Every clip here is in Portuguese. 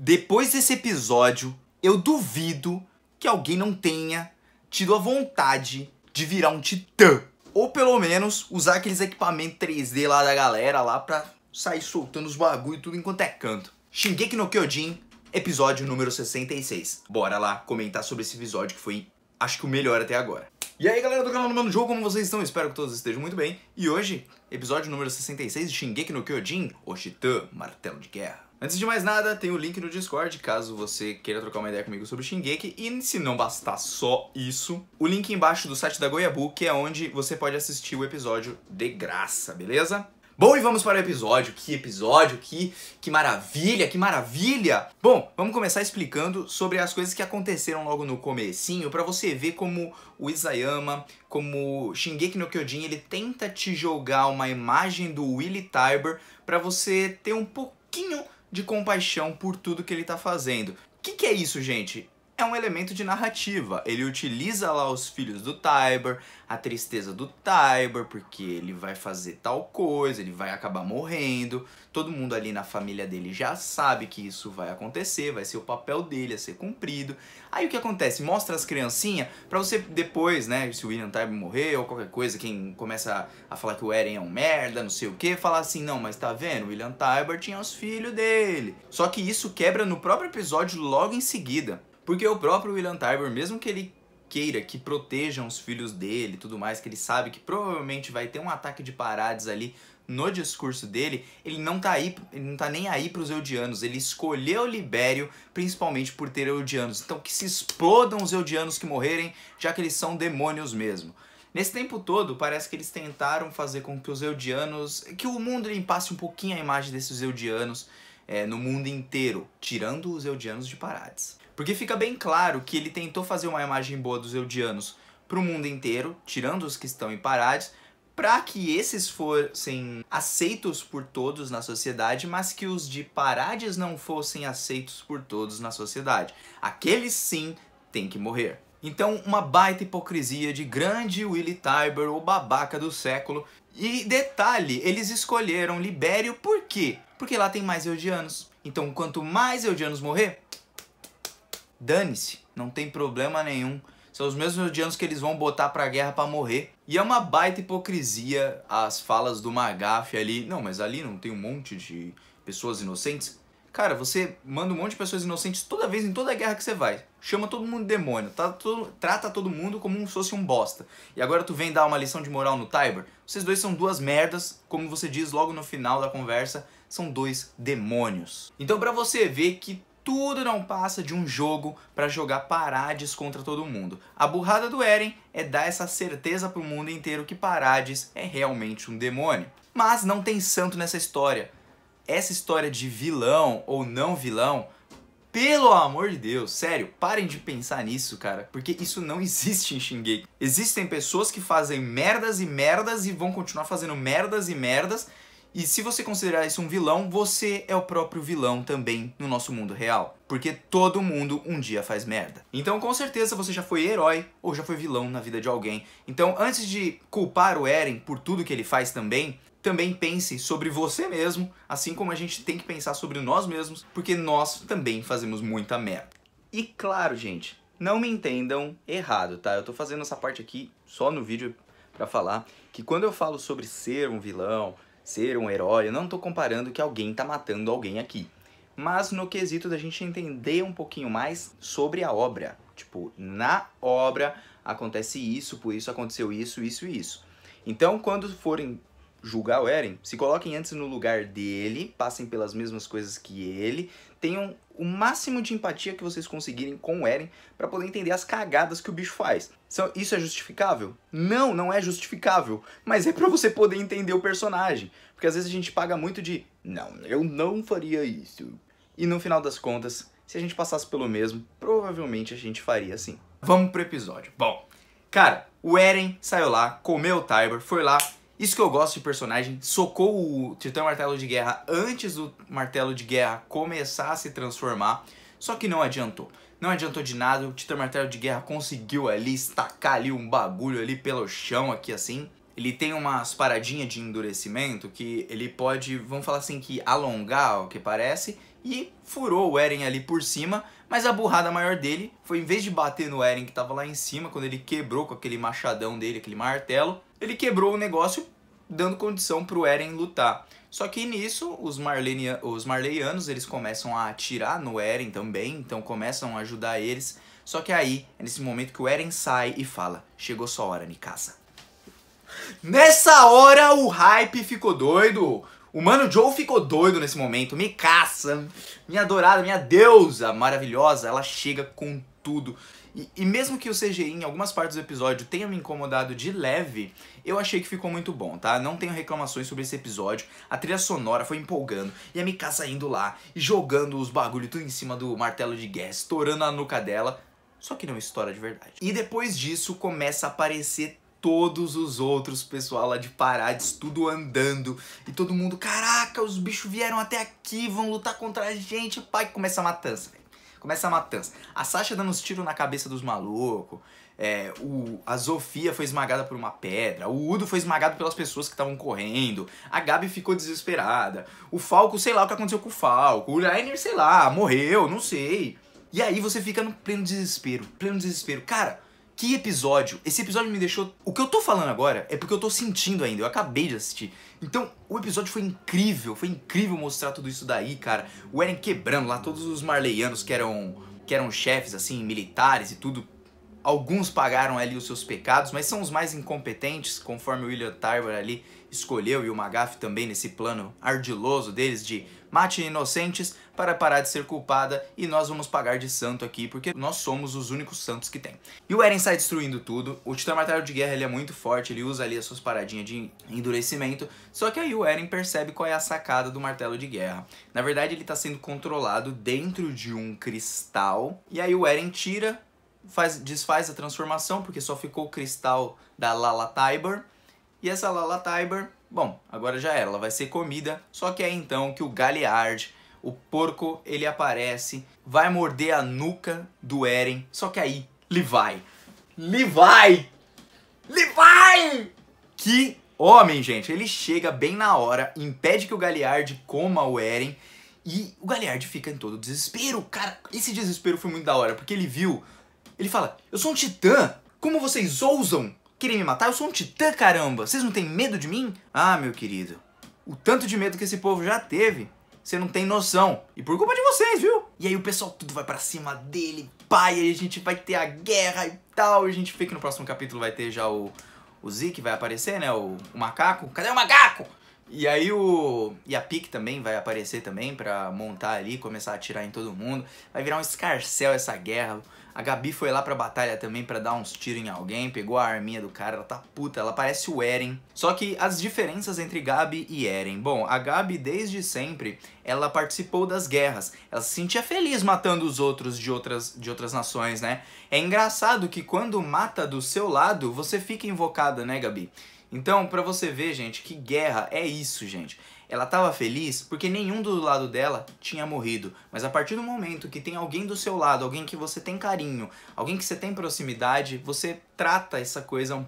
Depois desse episódio, eu duvido que alguém não tenha tido a vontade de virar um titã. Ou pelo menos usar aqueles equipamentos 3D lá da galera lá pra sair soltando os bagulho tudo enquanto é canto. Shingeki no Kyojin, episódio número 66. Bora lá comentar sobre esse episódio que foi, acho que o melhor até agora. E aí galera do canal do Mano Jogo, como vocês estão? Espero que todos estejam muito bem. E hoje, episódio número 66 de Shingeki no Kyojin, o Titã, Martelo de Guerra. Antes de mais nada, tem o link no Discord, caso você queira trocar uma ideia comigo sobre Shingeki. E se não bastar só isso, o link embaixo do site da Goiabu, que é onde você pode assistir o episódio de graça, beleza? Bom, e vamos para o episódio. Que episódio, que, que maravilha, que maravilha! Bom, vamos começar explicando sobre as coisas que aconteceram logo no comecinho, para você ver como o Isayama, como Shingeki no Kyojin, ele tenta te jogar uma imagem do Willy Tiber para você ter um pouquinho de compaixão por tudo que ele está fazendo. O que, que é isso, gente? é um elemento de narrativa. Ele utiliza lá os filhos do Tiber, a tristeza do Tiber, porque ele vai fazer tal coisa, ele vai acabar morrendo. Todo mundo ali na família dele já sabe que isso vai acontecer, vai ser o papel dele a ser cumprido. Aí o que acontece? Mostra as criancinhas para você depois, né, se o William Tiber morreu ou qualquer coisa, quem começa a falar que o Eren é um merda, não sei o que, falar assim, não, mas tá vendo, o William Tiber tinha os filhos dele. Só que isso quebra no próprio episódio logo em seguida. Porque o próprio William Tyber, mesmo que ele queira que protejam os filhos dele tudo mais, que ele sabe que provavelmente vai ter um ataque de parades ali no discurso dele, ele não tá aí, ele não tá nem aí pros eudianos, ele escolheu Libério principalmente por ter eudianos. Então que se explodam os eudianos que morrerem, já que eles são demônios mesmo. Nesse tempo todo, parece que eles tentaram fazer com que os eudianos, que o mundo limpasse um pouquinho a imagem desses eudianos é, no mundo inteiro, tirando os eudianos de Parades. Porque fica bem claro que ele tentou fazer uma imagem boa dos eudianos para o mundo inteiro, tirando os que estão em Parades, para que esses fossem aceitos por todos na sociedade, mas que os de Parades não fossem aceitos por todos na sociedade. Aqueles sim têm que morrer. Então, uma baita hipocrisia de grande Willie Tiber, o babaca do século. E detalhe, eles escolheram Libério por quê? Porque lá tem mais eudianos. Então, quanto mais eudianos morrer, Dane-se, não tem problema nenhum. São os mesmos odianos que eles vão botar pra guerra para morrer. E é uma baita hipocrisia as falas do Magaf ali. Não, mas ali não tem um monte de pessoas inocentes. Cara, você manda um monte de pessoas inocentes toda vez em toda a guerra que você vai. Chama todo mundo de demônio, trata tá todo, trata todo mundo como se fosse um bosta. E agora tu vem dar uma lição de moral no Tiber? Vocês dois são duas merdas, como você diz logo no final da conversa, são dois demônios. Então para você ver que tudo não passa de um jogo para jogar Parades contra todo mundo. A burrada do Eren é dar essa certeza pro mundo inteiro que Parades é realmente um demônio. Mas não tem santo nessa história. Essa história de vilão ou não vilão, pelo amor de Deus, sério, parem de pensar nisso, cara, porque isso não existe em Shingeki. Existem pessoas que fazem merdas e merdas e vão continuar fazendo merdas e merdas e se você considerar isso um vilão, você é o próprio vilão também no nosso mundo real. Porque todo mundo um dia faz merda. Então com certeza você já foi herói ou já foi vilão na vida de alguém. Então antes de culpar o Eren por tudo que ele faz também, também pense sobre você mesmo, assim como a gente tem que pensar sobre nós mesmos, porque nós também fazemos muita merda. E claro, gente, não me entendam errado, tá? Eu tô fazendo essa parte aqui só no vídeo para falar que quando eu falo sobre ser um vilão, ser um herói, eu não estou comparando que alguém está matando alguém aqui. Mas no quesito da gente entender um pouquinho mais sobre a obra. Tipo, na obra acontece isso, por isso aconteceu isso, isso e isso. Então, quando forem julgar o Eren, se coloquem antes no lugar dele, passem pelas mesmas coisas que ele, tenham o máximo de empatia que vocês conseguirem com o Eren para poder entender as cagadas que o bicho faz. Isso é justificável? Não, não é justificável, mas é para você poder entender o personagem, porque às vezes a gente paga muito de não, eu não faria isso. E no final das contas, se a gente passasse pelo mesmo, provavelmente a gente faria assim. Vamos pro episódio. Bom, cara, o Eren saiu lá, comeu o Tiber, foi lá, isso que eu gosto de personagem, socou o Titã Martelo de Guerra antes do Martelo de Guerra começar a se transformar, só que não adiantou. Não adiantou de nada, o Titã Martelo de Guerra conseguiu ali estacar ali um bagulho ali pelo chão aqui assim. Ele tem umas paradinhas de endurecimento que ele pode, vamos falar assim, que alongar o que parece e furou o Eren ali por cima, mas a burrada maior dele foi em vez de bater no Eren que estava lá em cima, quando ele quebrou com aquele machadão dele, aquele martelo, ele quebrou o negócio dando condição para o Eren lutar. Só que nisso, os, os Marleianos eles começam a atirar no Eren também, então começam a ajudar eles. Só que aí, é nesse momento que o Eren sai e fala, chegou sua hora, Nikasa. Nessa hora o hype ficou doido. O Mano Joe ficou doido nesse momento, me caça, minha adorada, minha deusa maravilhosa, ela chega com tudo. E, e, mesmo que o CGI em algumas partes do episódio tenha me incomodado de leve, eu achei que ficou muito bom, tá? Não tenho reclamações sobre esse episódio. A trilha sonora foi empolgando e a Mikasa indo lá e jogando os bagulho tudo em cima do martelo de guerra, estourando a nuca dela. Só que não estoura de verdade. E depois disso começa a aparecer todos os outros pessoal lá de Parades, tudo andando. E todo mundo, caraca, os bichos vieram até aqui, vão lutar contra a gente. Pai, começa a matança, velho. Começa a matança. A Sasha dando uns tiros na cabeça dos malucos. É, o, a Zofia foi esmagada por uma pedra. O Udo foi esmagado pelas pessoas que estavam correndo. A Gabi ficou desesperada. O Falco, sei lá o que aconteceu com o Falco. O Rainer, sei lá, morreu, não sei. E aí você fica no pleno desespero. Pleno desespero. Cara, que episódio! Esse episódio me deixou. O que eu tô falando agora é porque eu tô sentindo ainda, eu acabei de assistir. Então, o episódio foi incrível, foi incrível mostrar tudo isso daí, cara. O Eren quebrando lá todos os marleianos que eram, que eram chefes, assim, militares e tudo. Alguns pagaram ali os seus pecados, mas são os mais incompetentes, conforme o William Tyrbar ali escolheu e o Magaf também nesse plano ardiloso deles de mate inocentes para parar de ser culpada e nós vamos pagar de santo aqui porque nós somos os únicos santos que tem. E o Eren sai destruindo tudo, o Titã Martelo de Guerra ele é muito forte, ele usa ali as suas paradinhas de endurecimento, só que aí o Eren percebe qual é a sacada do Martelo de Guerra. Na verdade ele está sendo controlado dentro de um cristal e aí o Eren tira, faz, desfaz a transformação porque só ficou o cristal da Lala Tiber e essa Lala Tiber Bom, agora já era, ela vai ser comida, só que é então que o Galeard, o porco, ele aparece, vai morder a nuca do Eren, só que aí, Levi. Levi! Levi! Que homem, gente! Ele chega bem na hora, impede que o Galeard coma o Eren, e o Galeard fica em todo desespero. Cara, esse desespero foi muito da hora, porque ele viu, ele fala, eu sou um titã, como vocês ousam Querem me matar? Eu sou um titã, caramba! Vocês não têm medo de mim? Ah, meu querido, o tanto de medo que esse povo já teve, você não tem noção. E por culpa de vocês, viu? E aí o pessoal tudo vai para cima dele, pai, aí a gente vai ter a guerra e tal. E a gente vê que no próximo capítulo vai ter já o, o Zeke vai aparecer, né? O, o macaco. Cadê o macaco? E aí o. E a Pique também vai aparecer também pra montar ali, começar a atirar em todo mundo. Vai virar um escarcel essa guerra. A Gabi foi lá pra batalha também para dar uns tiros em alguém, pegou a arminha do cara, ela tá puta, ela parece o Eren. Só que as diferenças entre Gabi e Eren. Bom, a Gabi desde sempre, ela participou das guerras. Ela se sentia feliz matando os outros de outras, de outras nações, né? É engraçado que quando mata do seu lado, você fica invocada, né, Gabi? Então, para você ver, gente, que guerra é isso, gente. Ela estava feliz porque nenhum do lado dela tinha morrido. Mas a partir do momento que tem alguém do seu lado, alguém que você tem carinho, alguém que você tem proximidade, você trata essa coisa um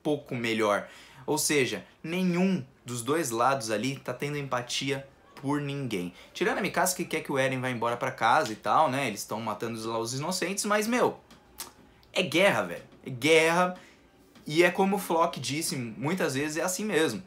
pouco melhor. Ou seja, nenhum dos dois lados ali tá tendo empatia por ninguém. Tirando a Mikasa que quer que o Eren vá embora para casa e tal, né? Eles estão matando lá os inocentes, mas meu, é guerra, velho. É guerra. E é como o Flock disse, muitas vezes é assim mesmo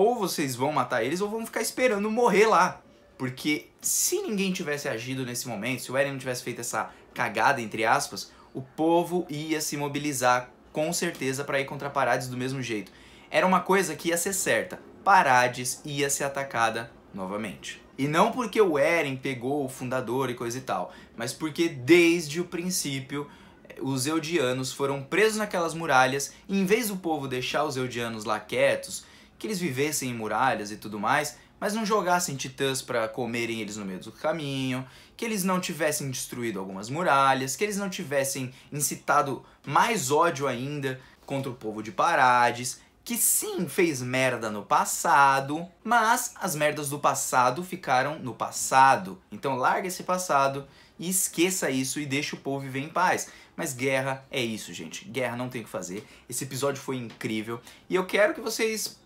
ou vocês vão matar eles ou vão ficar esperando morrer lá. Porque se ninguém tivesse agido nesse momento, se o Eren não tivesse feito essa cagada, entre aspas, o povo ia se mobilizar com certeza para ir contra Parades do mesmo jeito. Era uma coisa que ia ser certa. Parades ia ser atacada novamente. E não porque o Eren pegou o fundador e coisa e tal, mas porque desde o princípio eh, os Eudianos foram presos naquelas muralhas e em vez do povo deixar os Eudianos lá quietos que eles vivessem em muralhas e tudo mais, mas não jogassem titãs para comerem eles no meio do caminho, que eles não tivessem destruído algumas muralhas, que eles não tivessem incitado mais ódio ainda contra o povo de Parades, que sim fez merda no passado, mas as merdas do passado ficaram no passado. Então larga esse passado e esqueça isso e deixa o povo viver em paz. Mas guerra é isso, gente. Guerra não tem o que fazer. Esse episódio foi incrível e eu quero que vocês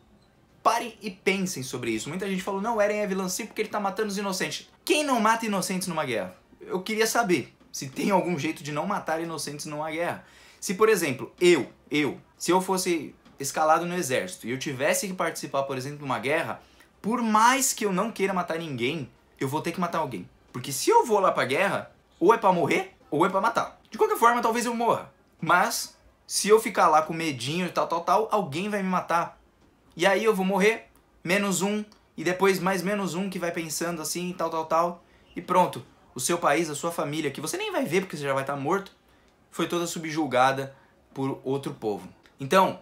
Parem e pensem sobre isso. Muita gente falou, não, Eren é vilã sim porque ele tá matando os inocentes. Quem não mata inocentes numa guerra? Eu queria saber se tem algum jeito de não matar inocentes numa guerra. Se, por exemplo, eu, eu, se eu fosse escalado no exército e eu tivesse que participar, por exemplo, de uma guerra, por mais que eu não queira matar ninguém, eu vou ter que matar alguém. Porque se eu vou lá pra guerra, ou é para morrer, ou é para matar. De qualquer forma, talvez eu morra. Mas, se eu ficar lá com medinho e tal, tal, tal, alguém vai me matar e aí eu vou morrer, menos um, e depois mais menos um que vai pensando assim, tal, tal, tal, e pronto. O seu país, a sua família, que você nem vai ver porque você já vai estar tá morto, foi toda subjulgada por outro povo. Então,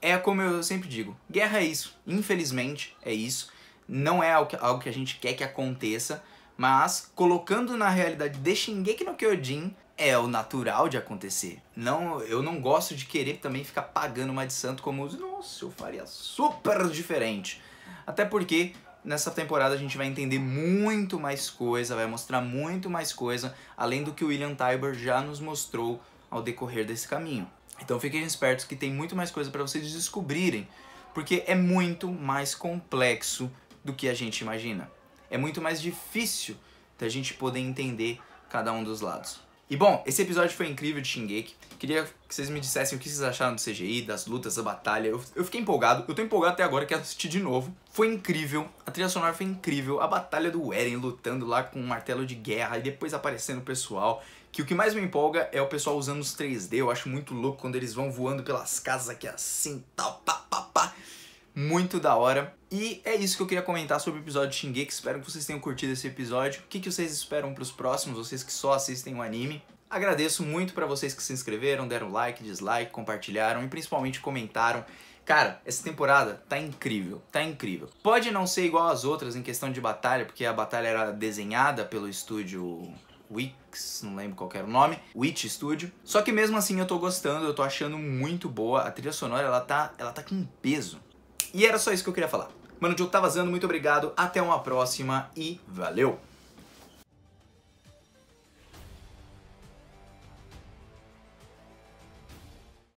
é como eu sempre digo, guerra é isso. Infelizmente, é isso. Não é algo que a gente quer que aconteça, mas colocando na realidade de Shingeki no Kyojin, é o natural de acontecer. Não, eu não gosto de querer também ficar pagando uma de santo como, nossa, eu faria super diferente. Até porque nessa temporada a gente vai entender muito mais coisa, vai mostrar muito mais coisa, além do que o William Tyber já nos mostrou ao decorrer desse caminho. Então fiquem espertos que tem muito mais coisa para vocês descobrirem, porque é muito mais complexo do que a gente imagina. É muito mais difícil da gente poder entender cada um dos lados. E bom, esse episódio foi incrível de Shingeki. Queria que vocês me dissessem o que vocês acharam do CGI, das lutas, da batalha. Eu, eu fiquei empolgado, eu tô empolgado até agora, quero assistir de novo. Foi incrível, a trilha sonora foi incrível, a batalha do Eren lutando lá com um martelo de guerra e depois aparecendo o pessoal. Que o que mais me empolga é o pessoal usando os 3D, eu acho muito louco quando eles vão voando pelas casas aqui assim, tal, muito da hora. E é isso que eu queria comentar sobre o episódio de Shingeki. Espero que vocês tenham curtido esse episódio. O que, que vocês esperam para os próximos, vocês que só assistem o anime? Agradeço muito para vocês que se inscreveram, deram like, dislike, compartilharam e principalmente comentaram. Cara, essa temporada tá incrível, tá incrível. Pode não ser igual às outras em questão de batalha, porque a batalha era desenhada pelo estúdio Wix, não lembro qual era o nome, Witch Studio. Só que mesmo assim eu tô gostando, eu tô achando muito boa. A trilha sonora, ela tá, ela tá com peso. E era só isso que eu queria falar. Mano, o jogo tá vazando, muito obrigado, até uma próxima e valeu!